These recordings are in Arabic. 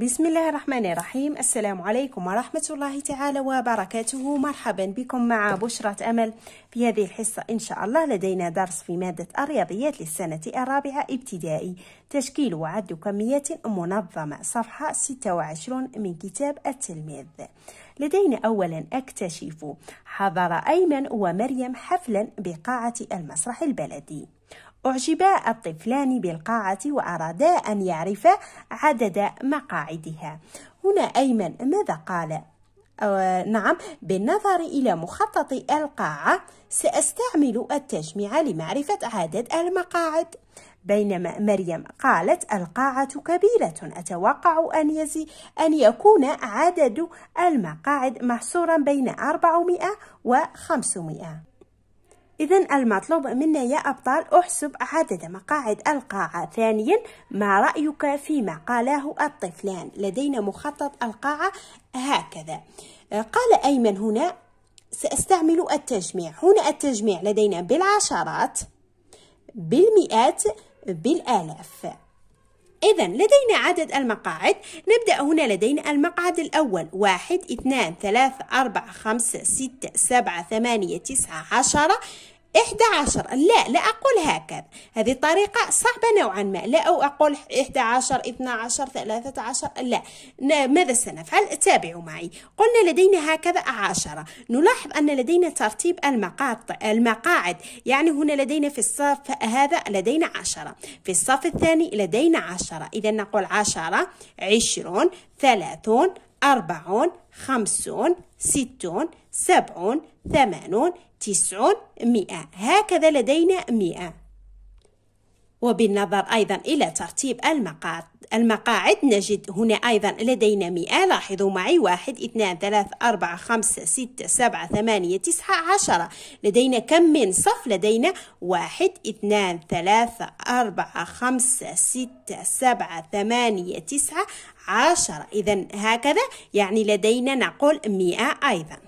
بسم الله الرحمن الرحيم السلام عليكم ورحمة الله تعالى وبركاته مرحبا بكم مع بشرة أمل في هذه الحصة إن شاء الله لدينا درس في مادة الرياضيات للسنة الرابعة ابتدائي تشكيل وعد كميات منظمة صفحة 26 من كتاب التلميذ لدينا أولا أكتشف حضر أيمن ومريم حفلا بقاعة المسرح البلدي أعجب الطفلان بالقاعة وأرادا أن يعرفا عدد مقاعدها هنا أيمن ماذا قال؟ أو نعم بالنظر إلى مخطط القاعة سأستعمل التجميع لمعرفة عدد المقاعد بينما مريم قالت القاعة كبيرة أتوقع أن, يزي أن يكون عدد المقاعد محصورا بين 400 و 500 إذا المطلوب منا يا أبطال أحسب عدد مقاعد القاعة ثانيا ما رأيك فيما قاله الطفلان لدينا مخطط القاعة هكذا آه، قال أيمن هنا سأستعمل التجميع هنا التجميع لدينا بالعشرات بالمئات بالآلاف إذا لدينا عدد المقاعد نبدأ هنا لدينا المقعد الأول واحد اثنان ثلاثة أربعة خمسة ستة سبعة ثمانية تسعة عشرة إحدى عشر لا لا أقول هكذا هذه طريقة صعبة نوعا ما لا أو أقول إحدى عشر اثنى عشر ثلاثة عشر لا ماذا سنفعل تابعوا معي قلنا لدينا هكذا عشرة نلاحظ أن لدينا ترتيب المقاطع المقاعد يعني هنا لدينا في الصف هذا لدينا عشرة في الصف الثاني لدينا عشرة إذا نقول عشرة عشرون ثلاثون أربعون خمسون ستون سبعون ثمانون تسعون مئة هكذا لدينا مئة وبالنظر أيضا إلى ترتيب المقاطع المقاعد نجد هنا أيضا لدينا مئة لاحظوا معي واحد اثنان ثلاث أربعة خمسة ستة سبعة ثمانية تسعة عشرة لدينا كم من صف لدينا واحد اثنان ثلاثة أربعة خمسة ستة سبعة ثمانية تسعة عشرة إذا هكذا يعني لدينا نقول مئة أيضا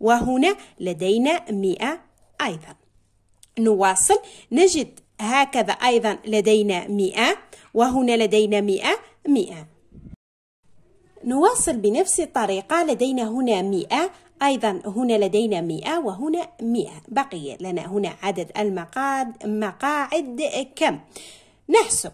وهنا لدينا مئة أيضا نواصل نجد هكذا أيضا لدينا مئة وهنا لدينا مئة مئة نواصل بنفس الطريقة لدينا هنا مئة أيضا هنا لدينا مئة وهنا مئة بقي لنا هنا عدد المقاعد مقاعد كم نحسب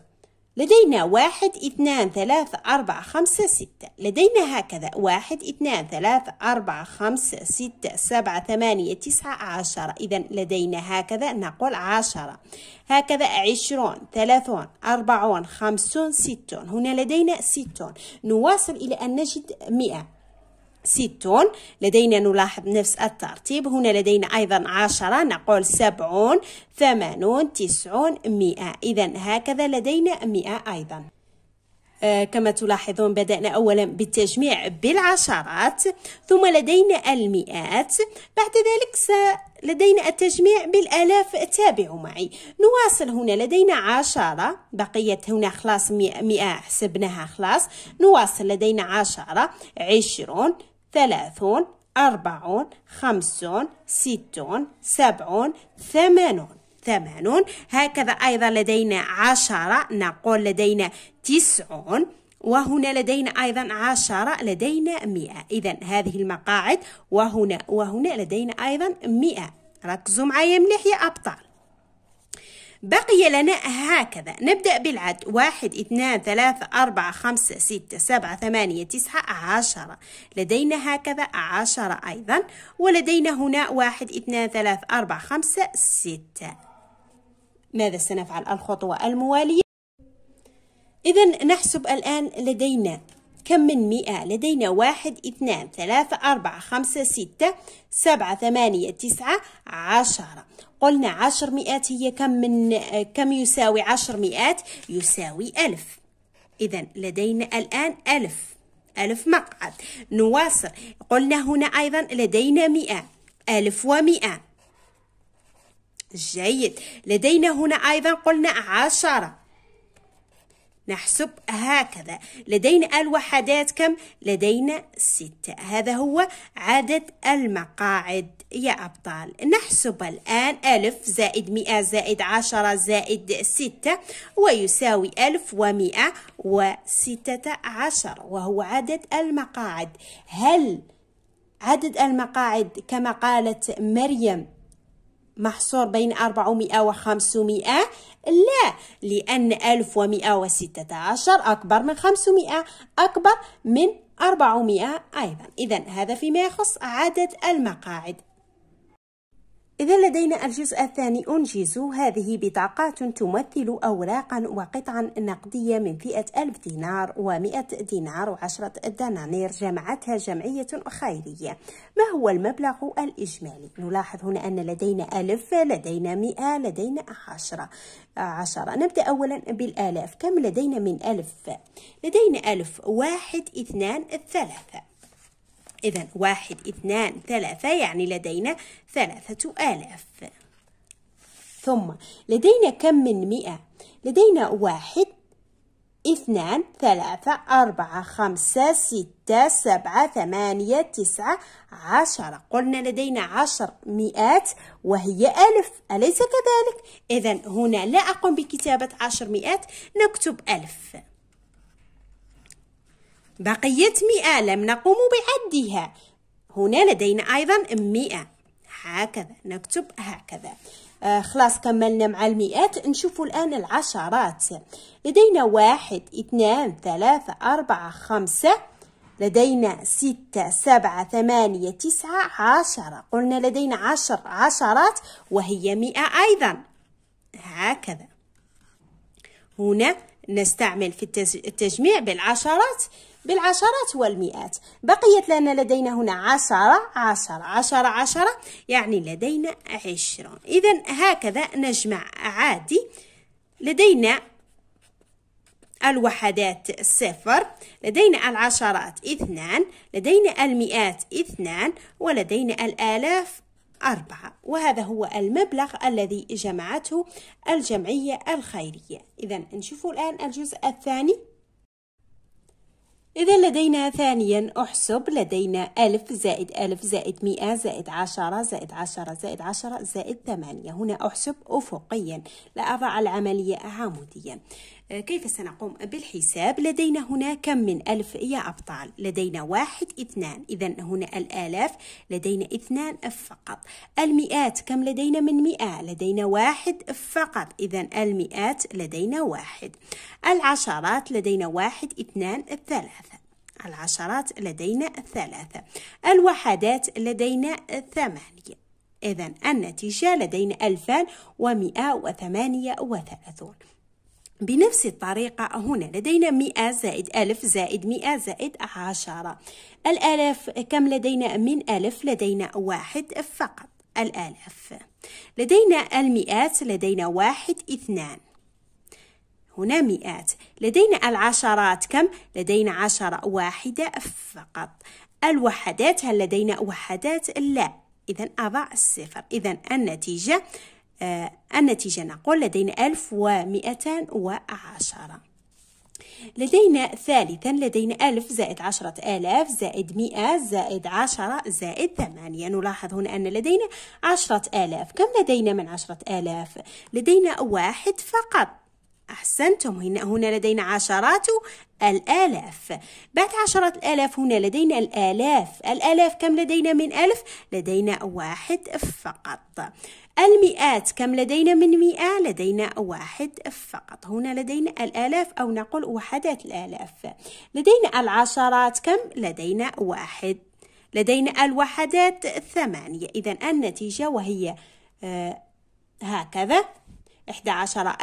لدينا واحد اثنان ثلاثة أربعة خمسة ستة لدينا هكذا واحد اثنان ثلاثة أربعة خمسة ستة سبعة ثمانية تسعة عشرة إذا لدينا هكذا نقول عشرة هكذا عشرون ثلاثون أربعون خمسون ستون هنا لدينا ستون نواصل إلى أن نجد مئة ستون لدينا نلاحظ نفس الترتيب هنا لدينا أيضا عشرة نقول سبعون ثمانون تسعون مئة إذا هكذا لدينا مئة أيضا آه كما تلاحظون بدأنا أولا بالتجميع بالعشرات ثم لدينا المئات بعد ذلك س... لدينا التجميع بالآلاف تابعوا معي نواصل هنا لدينا عشرة بقيت هنا خلاص مئة حسبناها خلاص نواصل لدينا عشرة عشرون ثلاثون أربعون خمسون ستون سبعون ثمانون ثمانون هكذا أيضا لدينا عشرة نقول لدينا تسعون وهنا لدينا أيضا عشرة لدينا مئة إذا هذه المقاعد وهنا وهنا لدينا أيضا مئة ركزوا معي من ناحية أبطال بقي لنا هكذا نبدأ بالعد واحد اثنان ثلاثة أربعة خمسة ستة سبعة ثمانية تسعة عشرة لدينا هكذا عشرة أيضا ولدينا هنا واحد اثنان ثلاثة أربعة خمسة ستة ماذا سنفعل الخطوة الموالية إذا نحسب الآن لدينا كم من مئة لدينا واحد اثنان ثلاثة أربعة خمسة ستة سبعة ثمانية تسعة عشرة قلنا عشر مئات هي كم من كم يساوي عشر مئات يساوي ألف إذا لدينا الآن ألف ألف مقعد نواصل قلنا هنا أيضا لدينا مئة ألف ومئة جيد لدينا هنا أيضا قلنا عشرة نحسب هكذا لدينا الوحدات كم؟ لدينا ستة هذا هو عدد المقاعد يا أبطال نحسب الآن ألف زائد مئة زائد عشرة زائد ستة ويساوي ألف ومئة وستة عشر وهو عدد المقاعد هل عدد المقاعد كما قالت مريم محصور بين أربعمائة وخمسمائة لا لأن 1116 أكبر من 500 أكبر من 400 أيضا إذا هذا فيما يخص عدد المقاعد إذا لدينا الجزء الثاني أنجز هذه بطاقات تمثل أوراقا وقطعا نقدية من فئة ألف دينار ومئة دينار وعشرة دنانير جمعتها جمعية خيرية ما هو المبلغ الإجمالي؟ نلاحظ هنا أن لدينا ألف لدينا مئة لدينا عشرة عشرة نبدأ أولا بالآلاف كم لدينا من ألف؟ لدينا ألف واحد اثنان ثلاثة إذا واحد اثنان ثلاثة يعني لدينا ثلاثة آلاف ثم لدينا كم من مئة؟ لدينا واحد اثنان ثلاثة أربعة خمسة ستة سبعة ثمانية تسعة عشرة قلنا لدينا عشر مئات وهي ألف أليس كذلك؟ إذا هنا لا أقوم بكتابة عشر مئات نكتب ألف بقية مئة لم نقوم بعدها هنا لدينا أيضا مئة هكذا نكتب هكذا آه خلاص كملنا مع المئات نشوف الآن العشرات لدينا واحد اثنان ثلاثة أربعة خمسة لدينا ستة سبعة ثمانية تسعة عشرة قلنا لدينا عشر عشرات وهي مئة أيضا هكذا هنا نستعمل في التجميع بالعشرات بالعشرات والمئات بقيت لنا لدينا هنا عشرة عشرة عشرة عشرة يعني لدينا عشرون إذا هكذا نجمع عادي لدينا الوحدات صفر لدينا العشرات اثنان لدينا المئات اثنان ولدينا الآلاف أربعة وهذا هو المبلغ الذي جمعته الجمعية الخيرية إذا نشوف الآن الجزء الثاني إذا لدينا ثانيا أحسب لدينا ألف زائد ألف زائد مئة زائد عشرة زائد عشرة زائد عشرة زائد ثمانية هنا أحسب أفقيا لا أضع العملية عموديا آه، كيف سنقوم بالحساب لدينا هنا كم من ألف يا أبطال لدينا واحد اثنان إذا هنا الآلاف لدينا اثنان فقط المئات كم لدينا من مئة لدينا واحد فقط إذا المئات لدينا واحد العشرات لدينا واحد اثنان ثلاثة العشرات لدينا ثلاثة الوحدات لدينا ثمانية إذا النتيجة لدينا ألفان ومئة وثمانية وثلاثون بنفس الطريقة هنا لدينا مئة زائد ألف زائد مئة زائد عشرة الآلاف كم لدينا من ألف لدينا واحد فقط الآلاف لدينا المئات لدينا واحد اثنان هنا مئات لدينا العشرات كم؟ لدينا عشرة واحدة فقط الوحدات هل لدينا وحدات؟ لا إذا أضع الصفر إذا النتيجة آه، النتيجة نقول لدينا 1210 لدينا ثالثا لدينا ألف زائد عشرة آلاف زائد مئة زائد عشرة زائد ثمانية نلاحظ هنا أن لدينا عشرة آلاف كم لدينا من عشرة آلاف؟ لدينا واحد فقط أحسنتم هنا لدينا عشرات الآلاف بعد عشرات الآلاف هنا لدينا الآلاف الآلاف كم لدينا من ألف؟ لدينا واحد فقط المئات كم لدينا من مئة؟ لدينا واحد فقط هنا لدينا الآلاف أو نقول وحدات الآلاف لدينا العشرات كم؟ لدينا واحد لدينا الوحدات ثمانية إذا النتيجة وهي آه هكذا 11118